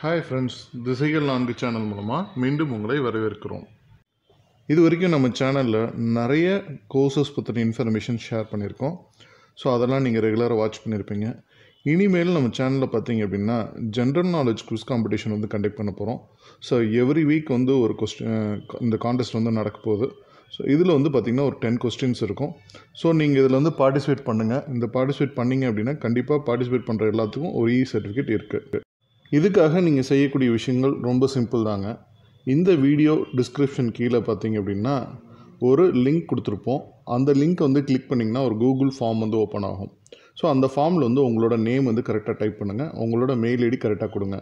hi friends திசைகள் நான்கு channel மூலமாக மீண்டும் உங்களை வரவேற்கிறோம் இது வரைக்கும் நம்ம சேனலில் நிறைய கோர்சஸ் பற்றின இன்ஃபர்மேஷன் ஷேர் பண்ணியிருக்கோம் ஸோ அதெல்லாம் நீங்கள் ரெகுலராக வாட்ச் பண்ணியிருப்பீங்க இனிமேல் நம்ம சேனலில் பார்த்தீங்க அப்படின்னா ஜென்ரல் நாலேஜ் குவிஸ் காம்படிஷன் வந்து கண்டக்ட் பண்ண போகிறோம் ஸோ எவ்ரி வீக் வந்து ஒரு கொஸ்டின் இந்த காண்டெஸ்ட் வந்து நடக்க போகுது ஸோ இதில் வந்து பார்த்திங்கன்னா ஒரு டென் கொஸ்டின்ஸ் இருக்கும் ஸோ நீங்கள் இதில் வந்து பார்ட்டிசிபேட் பண்ணுங்கள் இந்த பார்ட்டிசிபேட் பண்ணிங்க அப்படின்னா கண்டிப்பாக பார்ட்டிசிபேட் பண்ணுற எல்லாத்துக்கும் ஒரு இ சர்டிஃபிகேட் இருக்குது இதுக்காக நீங்கள் செய்யக்கூடிய விஷயங்கள் ரொம்ப சிம்பிள் தாங்க இந்த வீடியோ டிஸ்கிரிப்ஷன் கீழே பார்த்தீங்க அப்படின்னா ஒரு லிங்க் கொடுத்துருப்போம் அந்த லிங்க் வந்து கிளிக் பண்ணிங்கன்னா ஒரு கூகுள் ஃபார்ம் வந்து ஓப்பன் ஆகும் ஸோ அந்த ஃபார்மில் வந்து உங்களோட நேம் வந்து கரெக்டாக டைப் பண்ணுங்கள் உங்களோட மெயில் ஐடி கரெக்டாக கொடுங்க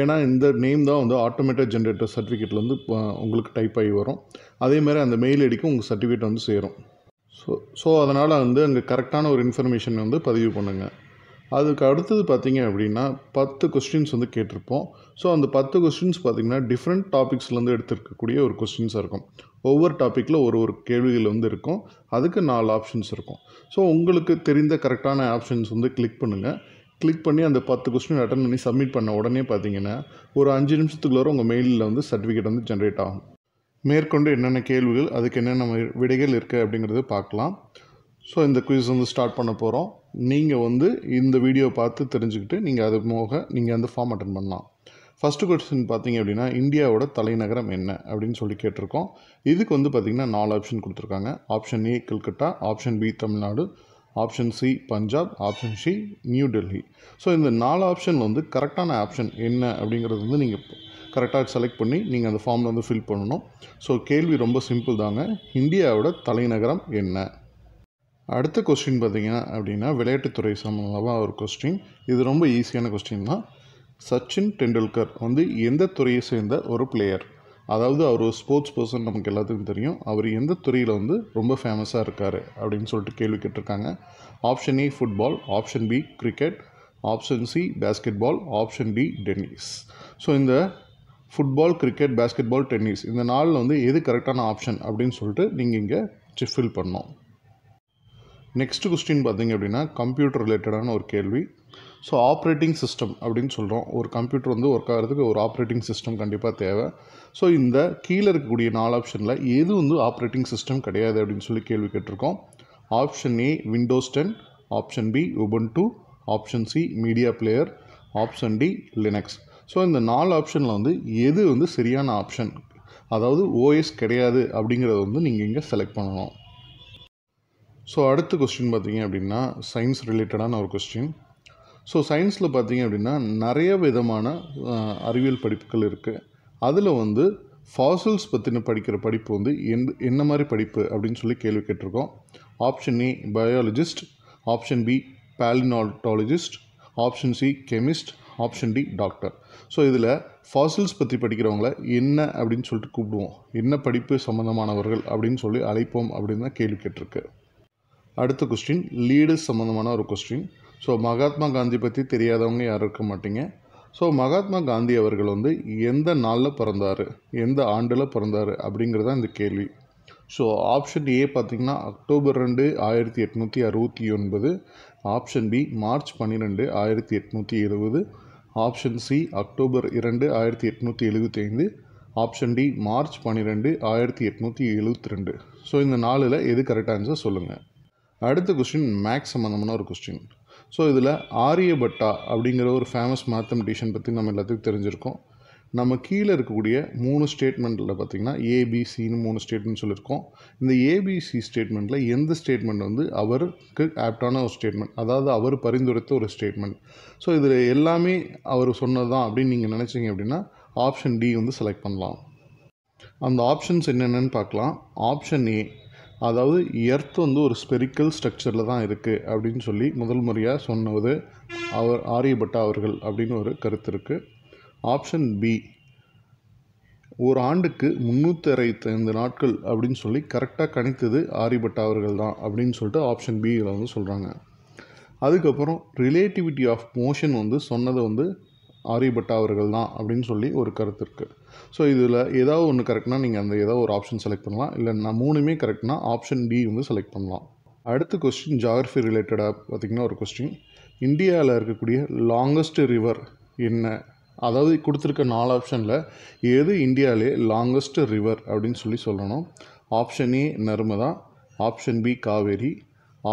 ஏன்னா இந்த நேம் தான் வந்து ஆட்டோமேட்டிக் ஜென்ரேட்டர் சர்டிஃபிகேட்டில் வந்து உங்களுக்கு டைப் ஆகி வரும் அதேமாதிரி அந்த மெயில் ஐடிக்கும் உங்கள் சர்டிஃபிகேட் வந்து சேரும் ஸோ ஸோ அதனால் வந்து அங்கே கரெக்டான ஒரு இன்ஃபர்மேஷன் வந்து பதிவு பண்ணுங்கள் அதுக்கு அடுத்தது பார்த்தீங்க அப்படின்னா பத்து கொஸ்டின்ஸ் வந்து கேட்டிருப்போம் ஸோ அந்த பத்து கொஸ்டின்ஸ் பார்த்திங்கன்னா டிஃப்ரெண்ட் டாபிக்ஸ்லேருந்து எடுத்துருக்கக்கூடிய ஒரு கொஸ்டின்ஸாக இருக்கும் ஒவ்வொரு டாப்பிக்கில் ஒரு ஒரு கேள்விகள் வந்து இருக்கும் அதுக்கு நாலு ஆப்ஷன்ஸ் இருக்கும் ஸோ உங்களுக்கு தெரிந்த கரெக்டான ஆப்ஷன்ஸ் வந்து கிளிக் பண்ணுங்கள் கிளிக் பண்ணி அந்த பத்து கொஸ்டின் அட்டன் பண்ணி சப்மிட் பண்ண உடனே பார்த்தீங்கன்னா ஒரு அஞ்சு நிமிஷத்துக்குள்ளே உங்கள் மெயிலில் வந்து சர்டிஃபிகேட் வந்து ஜென்ரேட் ஆகும் மேற்கொண்டு என்னென்ன கேள்விகள் அதுக்கு என்னென்ன விடைகள் இருக்குது அப்படிங்கிறது பார்க்கலாம் ஸோ இந்த குயிஸ் வந்து ஸ்டார்ட் பண்ண போகிறோம் நீங்கள் வந்து இந்த வீடியோ பார்த்து தெரிஞ்சுக்கிட்டு நீங்கள் அது போக நீங்கள் அந்த ஃபார்ம் அட்டன் பண்ணலாம் ஃபஸ்ட்டு கொஸ்டின் பார்த்தீங்க அப்படின்னா இந்தியாவோட தலைநகரம் என்ன அப்படின்னு சொல்லி கேட்டிருக்கோம் இதுக்கு வந்து பார்த்திங்கன்னா நாலு ஆப்ஷன் கொடுத்துருக்காங்க option A Calcutta option B Tamil Nadu option C Punjab option C New Delhi so இந்த நாலு ஆப்ஷனில் வந்து கரெக்டான ஆப்ஷன் என்ன அப்படிங்கிறது வந்து நீங்கள் கரெக்டாக செலக்ட் பண்ணி நீங்கள் அந்த ஃபார்மில் வந்து ஃபில் பண்ணணும் ஸோ கேள்வி ரொம்ப சிம்பிள் தாங்க இந்தியாவோட தலைநகரம் என்ன அடுத்த கொஸ்டின் பார்த்திங்க அப்படின்னா விளையாட்டுத்துறை சம்மந்தமாக ஒரு கொஸ்டின் இது ரொம்ப ஈஸியான கொஸ்டின் தான் சச்சின் டெண்டுல்கர் வந்து எந்த துறையை சேர்ந்த ஒரு பிளேயர் அதாவது அவர் ஒரு ஸ்போர்ட்ஸ் பர்சன் நமக்கு எல்லாத்துக்கும் தெரியும் அவர் எந்த துறையில் வந்து ரொம்ப ஃபேமஸாக இருக்கார் அப்படின்னு சொல்லிட்டு கேள்வி கேட்டிருக்காங்க option A football option B cricket option C basketball option D tennis so இந்த football cricket basketball tennis இந்த நாளில் வந்து எது கரெக்டான ஆப்ஷன் அப்படின்னு சொல்லிட்டு நீங்கள் இங்கே ஃபில் பண்ணோம் நெக்ஸ்ட் கொஸ்டின் பார்த்திங்க அப்படின்னா கம்ப்யூட்டர் ரிலேட்டடான ஒரு கேள்வி ஸோ ஆப்ரேட்டிங் சிஸ்டம் அப்படின்னு சொல்கிறோம் ஒரு கம்ப்யூட்டர் வந்து ஒர்க் ஆகிறதுக்கு ஒரு ஆப்ரேட்டிங் சிஸ்டம் கண்டிப்பாக தேவை ஸோ இந்த கீழே இருக்கக்கூடிய நாலு ஆப்ஷனில் எது வந்து ஆப்ரேட்டிங் சிஸ்டம் கிடையாது அப்படின்னு சொல்லி கேள்வி கேட்டிருக்கோம் option A Windows ten option B Ubuntu option C media player option D Linux so இந்த நாலு ஆப்ஷனில் வந்து எது வந்து சரியான ஆப்ஷன் அதாவது ஓஎஸ் கிடையாது அப்படிங்கிறத வந்து நீங்கள் இங்கே செலக்ட் பண்ணணும் ஸோ அடுத்த கொஸ்டின் பார்த்திங்க அப்படின்னா சயின்ஸ் ரிலேட்டடான ஒரு கொஸ்டின் ஸோ சயின்ஸில் பார்த்திங்க அப்படின்னா நிறைய விதமான அறிவியல் படிப்புகள் இருக்குது அதில் வந்து ஃபாசில்ஸ் பற்றின படிக்கிற படிப்பு வந்து எந் என்ன மாதிரி படிப்பு அப்படின்னு சொல்லி கேள்வி கேட்டிருக்கோம் option A biologist option B palaeontologist option C chemist option D doctor so இதில் ஃபாசில்ஸ் பற்றி படிக்கிறவங்கள என்ன அப்படின்னு சொல்லிட்டு கூப்பிடுவோம் என்ன படிப்பு சம்மந்தமானவர்கள் அப்படின்னு சொல்லி அழைப்போம் அப்படின்னு தான் கேள்வி கேட்டிருக்கு அடுத்த கொஸ்டின் லீடு சம்மந்தமான ஒரு கொஸ்டின் ஸோ மகாத்மா காந்தி பற்றி தெரியாதவங்க யாரும் இருக்க மாட்டீங்க ஸோ மகாத்மா காந்தி அவர்கள் வந்து எந்த நாளில் பிறந்தார் எந்த ஆண்டில் பிறந்தார் அப்படிங்கிறது தான் இந்த கேள்வி ஸோ ஆப்ஷன் ஏ பார்த்திங்கன்னா அக்டோபர் ரெண்டு ஆயிரத்தி எட்நூற்றி அறுபத்தி ஒன்பது ஆப்ஷன் பி மார்ச் பன்னிரெண்டு ஆயிரத்தி எட்நூற்றி இருபது ஆப்ஷன் சி அக்டோபர் இரண்டு ஆயிரத்தி எட்நூற்றி எழுபத்தி ஐந்து ஆப்ஷன் டி மார்ச் பன்னிரெண்டு ஆயிரத்தி எட்நூற்றி எழுபத்தி ரெண்டு ஸோ இந்த நாளில் எது கரெக்ட் ஆன்சர் சொல்லுங்கள் அடுத்த கொஸ்டின் மேக்ஸ் சம்மந்தமான ஒரு கொஸ்டின் ஸோ இதில் ஆரியபட்டா அப்படிங்கிற ஒரு ஃபேமஸ் மேத்தமெட்டிஷியன் பற்றி நம்ம எல்லாத்துக்கும் தெரிஞ்சிருக்கோம் நம்ம கீழே இருக்கக்கூடிய மூணு ஸ்டேட்மெண்ட்டில் பார்த்திங்கன்னா ஏபிசின்னு மூணு ஸ்டேட்மெண்ட் சொல்லியிருக்கோம் இந்த ஏபிசி ஸ்டேட்மெண்ட்டில் எந்த ஸ்டேட்மெண்ட் வந்து அவருக்கு ஆப்டான ஒரு ஸ்டேட்மெண்ட் அதாவது அவர் பரிந்துரைத்த ஒரு ஸ்டேட்மெண்ட் ஸோ இதில் எல்லாமே அவர் சொன்னது தான் அப்படின்னு நீங்கள் நினச்சிங்க அப்படின்னா ஆப்ஷன் டி வந்து செலக்ட் பண்ணலாம் அந்த ஆப்ஷன்ஸ் என்னென்னு பார்க்கலாம் ஆப்ஷன் ஏ அதாவது எர்த் வந்து ஒரு ஸ்பெரிக்கல் ஸ்ட்ரக்சரில் தான் இருக்குது அப்படின்னு சொல்லி முதல் முறையாக சொன்னது அவர் ஆரியபட்டா அவர்கள் அப்படின்னு ஒரு கருத்து இருக்குது ஆப்ஷன் பி ஒரு ஆண்டுக்கு முந்நூற்றி ஐந்து நாட்கள் அப்படின்னு சொல்லி கரெக்டாக கணித்தது ஆரியபட்டா அவர்கள் தான் அப்படின்னு சொல்லிட்டு ஆப்ஷன் பியில் வந்து சொல்கிறாங்க அதுக்கப்புறம் ரிலேட்டிவிட்டி ஆஃப் மோஷன் வந்து சொன்னது வந்து ஆரியபட்டா அவர்கள் தான் அப்படின்னு சொல்லி ஒரு கருத்து இருக்குது ஸோ இதில் ஏதாவது ஒன்று கரெக்ட்னா நீங்கள் அந்த ஏதாவது ஒரு ஆப்ஷன் செலக்ட் பண்ணலாம் இல்லை நான் மூணுமே கரெக்ட்னா ஆப்ஷன் டி வந்து செலக்ட் பண்ணலாம் அடுத்த கொஸ்டின் ஜாகிரஃபி ரிலேட்டடாக பார்த்திங்கன்னா ஒரு கொஸ்டின் இந்தியாவில் இருக்கக்கூடிய லாங்கஸ்ட் ரிவர் என்ன அதாவது கொடுத்துருக்க நாலு ஆப்ஷனில் எது இந்தியாவிலே லாங்கஸ்ட் ரிவர் அப்படின்னு சொல்லி சொல்லணும் option A Narmada option B Kaveri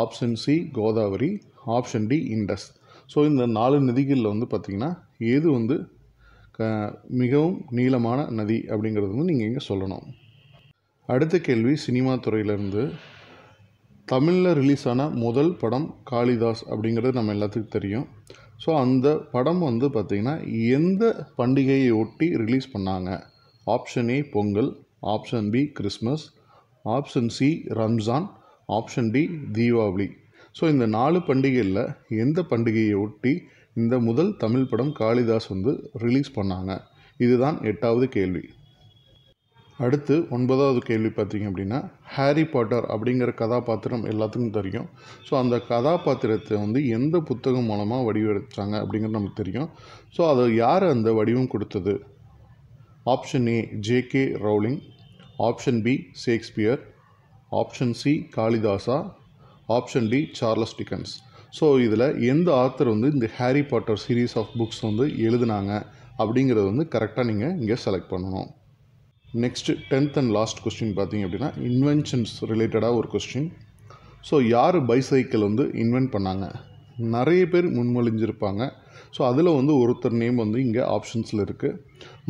option C Godavari option D Indus so இந்த நாலு நிதிகளில் வந்து பார்த்திங்கன்னா எது வந்து க மிகவும் நீளமான நதி அப்படிங்கிறது வந்து நீங்கள் இங்கே சொல்லணும் அடுத்த கேள்வி சினிமா துறையிலேருந்து தமிழில் ரிலீஸ் ஆன முதல் படம் காளிதாஸ் அப்படிங்கிறது நம்ம எல்லாத்துக்கும் தெரியும் ஸோ அந்த படம் வந்து பார்த்திங்கன்னா எந்த பண்டிகையை ஒட்டி ரிலீஸ் பண்ணாங்க option A Pongal option B Christmas option C Ramzan option D Deepavali so இந்த நாலு பண்டிகையில் எந்த பண்டிகையை ஒட்டி இந்த முதல் தமிழ் படம் காளிதாஸ் வந்து ரிலீஸ் பண்ணாங்க இதுதான் எட்டாவது கேள்வி அடுத்து ஒன்பதாவது கேள்வி பார்த்திங்க அப்படின்னா ஹாரி பாட்டர் அப்படிங்கிற கதாபாத்திரம் எல்லாத்துக்கும் தெரியும் ஸோ அந்த கதாபாத்திரத்தை வந்து எந்த புத்தகம் மூலமாக வடிவெடுத்தாங்க அப்படிங்கிறது நமக்கு தெரியும் ஸோ அதை யார் அந்த வடிவம் கொடுத்தது option A K Rowling option B Shakespeare option C Kalidasa option D Charles Dickens so இதில் எந்த ஆத்தர் வந்து இந்த Harry Potter series of books வந்து எழுதுனாங்க அப்படிங்கிறது வந்து கரெக்டாக நீங்கள் இங்கே செலக்ட் பண்ணணும் next tenth and last question பார்த்தீங்க அப்படின்னா இன்வென்ஷன்ஸ் ரிலேட்டடாக ஒரு கொஸ்டின் ஸோ யார் பைசைக்கிள் வந்து இன்வென்ட் பண்ணாங்க நிறைய பேர் முன்மொழிஞ்சிருப்பாங்க ஸோ அதில் வந்து ஒருத்தர் நேம் வந்து இங்கே ஆப்ஷன்ஸில் இருக்குது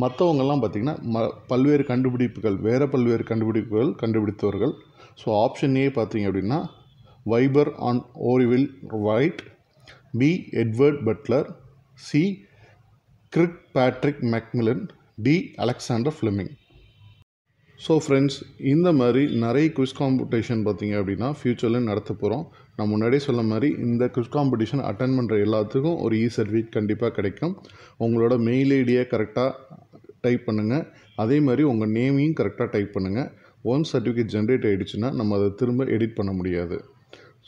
மற்றவங்கெல்லாம் பார்த்திங்கன்னா ம பல்வேறு கண்டுபிடிப்புகள் வேறு பல்வேறு கண்டுபிடிப்புகள் கண்டுபிடித்தவர்கள் ஸோ ஆப்ஷன் ஏ பார்த்திங்க அப்படின்னா Wilbur and Orville Wright B Edward Butler C Kirkpatrick Macmillan D Alexander Fleming so friends இந்த மாதிரி நிறைய குவிஸ் காம்படிஷன் பார்த்தீங்க அப்படின்னா ஃப்யூச்சரில் நடத்த போகிறோம் நான் முன்னாடியே சொன்ன மாதிரி இந்த குவிஸ் காம்படிஷன் அட்டன் பண்ணுற எல்லாத்துக்கும் ஒரு இ சர்டிஃபிகேட் கண்டிப்பாக கிடைக்கும் உங்களோட மெயில் ஐடியை கரெக்டாக டைப் பண்ணுங்கள் அதே மாதிரி உங்கள் நேமையும் கரெக்டாக டைப் பண்ணுங்கள் ஒன் சர்டிஃபிகேட் ஜென்ரேட் ஆகிடுச்சுன்னா நம்ம அதை திரும்ப எடிட் பண்ண முடியாது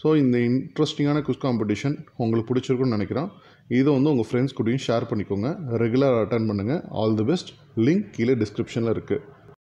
ஸோ இந்த இன்ட்ரெஸ்டிங்கான குஸ் காம்படிஷன் உங்களுக்கு பிடிச்சிருக்குன்னு நினைக்கிறேன் இதை வந்து உங்கள் ஃப்ரெண்ட்ஸ் கூடயும் ஷேர் பண்ணிக்கோங்க ரெகுலராக அட்டன் பண்ணுங்கள் ஆல் தி பெஸ்ட் லிங்க் கீழே டிஸ்கிரிப்ஷனில் இருக்குது